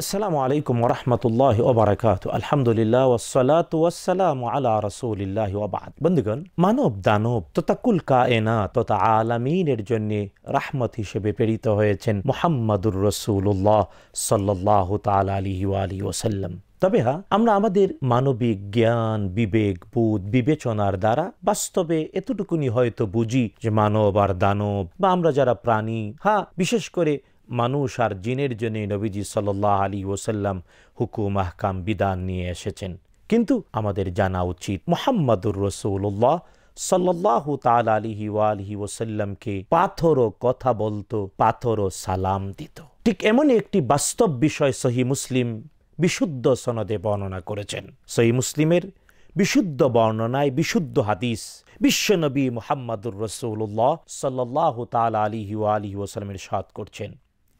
আসসালামু আলাইকুম ওরহমতুল্লাহ ওবরাকাত আলহামদুলিল্লাহ ওসালাত ওয়াসালাম আল্লাহ রসুলিল্লাহ ওবাদ বন্ধুগণ মানব দানব তথা কুল এনা তথা আলামিনের জন্যে রাহমত হিসেবে প্রেরিত হয়েছেন মোহাম্মদুর রসুল্লাহ সাল্লাহ তালা আলিহি আলী ওসাল্লাম তবে হ্যাঁ আমরা আমাদের মানবিক জ্ঞান বিবেক বোধ বিবেচনার দ্বারা বাস্তবে এতটুকুনি হয়তো বুঝি যে মানব আর দানব বা আমরা যারা প্রাণী হ্যাঁ বিশেষ করে মানুষ আর জিনের জন্য নবীজি সাল্লাহ আলী ওসাল্লাম হুকুম আহকাম বিদান নিয়ে এসেছেন কিন্তু আমাদের জানা উচিত মোহাম্মদুর রসৌল্লাহ সাল্লাহ তাল আলিহি ওয়ালিহি ওসাল্লামকে পাথরও কথা বলতো পাথরও সালাম দিত ঠিক এমন একটি বাস্তব বিষয় সহি মুসলিম বিশুদ্ধ সনদে বর্ণনা করেছেন সহি মুসলিমের বিশুদ্ধ বর্ণনায় বিশুদ্ধ হাদিস বিশ্বনবী মোহাম্মদুর রসৌল্লাহ সাল্লাহ তাল আলিহি আলিহি ওসালামের সাদ করছেন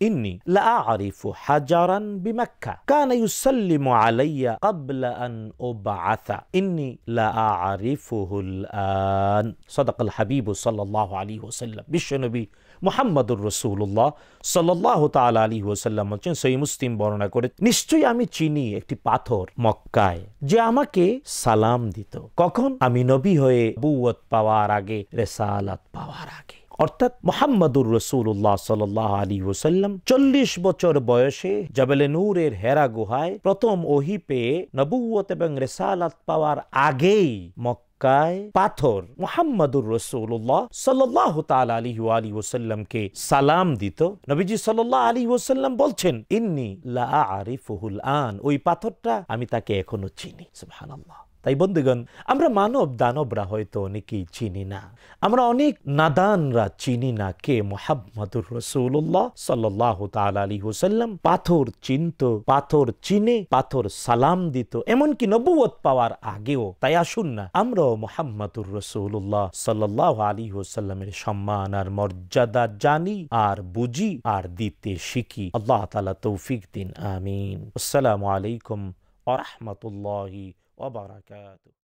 إني لأعرف حجرا بمكة كان يسلم علي قبل أن أبعث إني لأعرفه الآن صدق الحبيب صلى الله عليه وسلم বিশ্বনবী মোহাম্মদ রসুল্লাহ সাল্লাহ তাল আলী ওসাল্লাম বলছেন সেই মুসলিম বর্ণনা করে নিশ্চয়ই আমি চিনি একটি পাথর মক্কায় যে আমাকে সালাম দিত কখন আমি নবী হয়ে বুয়ত পাওয়ার আগে রেসালাত পাওয়ার আগে অর্থাৎ মোহাম্মদুর রসুল্লাহ সাল আলী ওসাল্লাম চল্লিশ বছর বয়সে জবেলে নূরের হেরা গুহায় প্রথম ওহি পেয়ে নবুয়ত এবং রেসালাত পাওয়ার আগেই পাথর মোহাম্মদুর রসুল্লাহ সাল্লাহ তালা আলী আলী ওসাল্লামকে সালাম দিত নবীজি সাল্লাহ আলী ওসাল্লাম বলছেন ইন্নি লা আরিফুল আন ওই পাথরটা আমি তাকে এখনো চিনি সুবহানাল্লাহ তাই বন্ধুগণ আমরা মানব দানবরা হয়তো অনেকেই চিনি না আমরা অনেক নাদানরা চিনি না কে মোহাম্মদুর রসুল্লাহ সাল্লাহ তাল আলী হুসাল্লাম পাথর চিনত পাথর চিনে পাথর সালাম দিত এমনকি নবুয়ত পাওয়ার আগেও তাই আসুন না আমরাও মোহাম্মদুর রসুল্লাহ সাল্লাহ আলী হুসাল্লামের সম্মান আর মর্যাদা জানি আর বুঝি আর দিতে শিখি আল্লাহ তালা তৌফিক দিন আমিন আসসালামু আলাইকুম আ রহমতুল্লাহ وبركاته